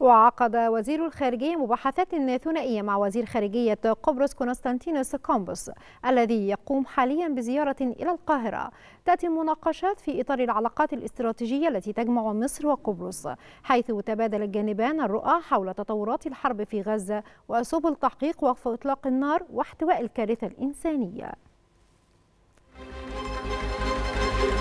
وعقد وزير الخارجية مباحثات ثنائية مع وزير خارجية قبرص كونستانتينوس كومبوس الذي يقوم حاليا بزيارة إلى القاهرة تأتي المناقشات في إطار العلاقات الاستراتيجية التي تجمع مصر وقبرص حيث تبادل الجانبان الرؤى حول تطورات الحرب في غزة وسبل تحقيق وقف إطلاق النار واحتواء الكارثة الإنسانية